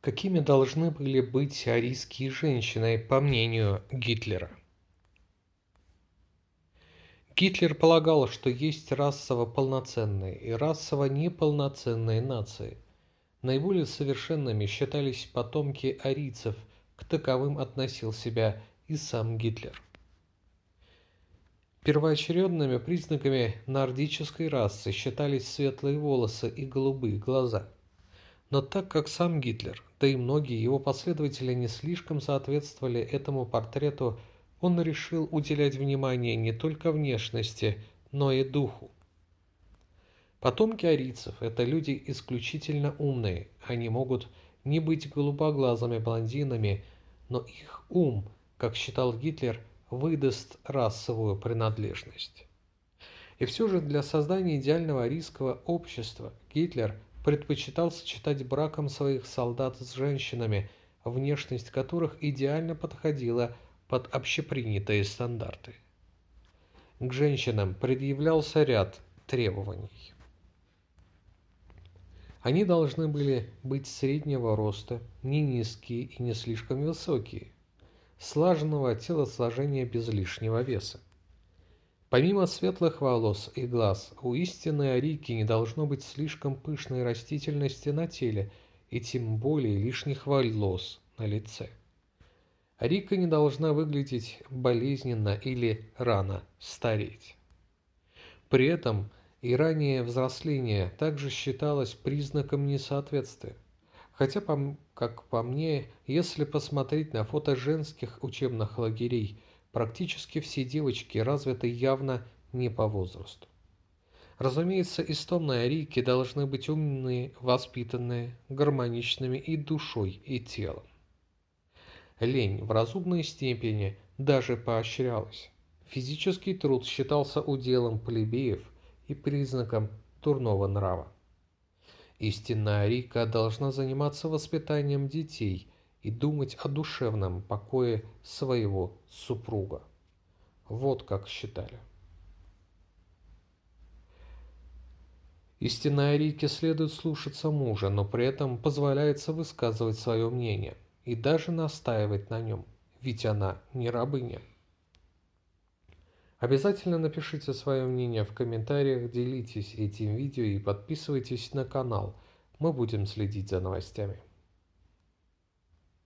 какими должны были быть арийские женщины, по мнению Гитлера. Гитлер полагал, что есть расово полноценные и расово неполноценные нации. Наиболее совершенными считались потомки арийцев, к таковым относил себя и сам Гитлер. Первоочередными признаками нордической расы считались светлые волосы и голубые глаза – но так как сам Гитлер, да и многие его последователи не слишком соответствовали этому портрету, он решил уделять внимание не только внешности, но и духу. Потомки арийцев – это люди исключительно умные, они могут не быть голубоглазыми блондинами, но их ум, как считал Гитлер, выдаст расовую принадлежность. И все же для создания идеального арийского общества Гитлер – предпочитал сочетать браком своих солдат с женщинами, внешность которых идеально подходила под общепринятые стандарты. К женщинам предъявлялся ряд требований. Они должны были быть среднего роста, не низкие и не слишком высокие, слаженного телосложения без лишнего веса. Помимо светлых волос и глаз, у истинной Арики не должно быть слишком пышной растительности на теле и тем более лишних волос на лице. Арика не должна выглядеть болезненно или рано стареть. При этом и раннее взросление также считалось признаком несоответствия. Хотя, как по мне, если посмотреть на фото женских учебных лагерей – практически все девочки развиты явно не по возрасту. Разумеется, эстонные рики должны быть умные, воспитанные, гармоничными и душой, и телом. Лень в разумной степени даже поощрялась. Физический труд считался уделом плебеев и признаком турного нрава. Истинная Рика должна заниматься воспитанием детей и думать о душевном покое своего супруга. Вот как считали. Истинная Рике следует слушаться мужа, но при этом позволяется высказывать свое мнение и даже настаивать на нем, ведь она не рабыня. Обязательно напишите свое мнение в комментариях, делитесь этим видео и подписывайтесь на канал. Мы будем следить за новостями.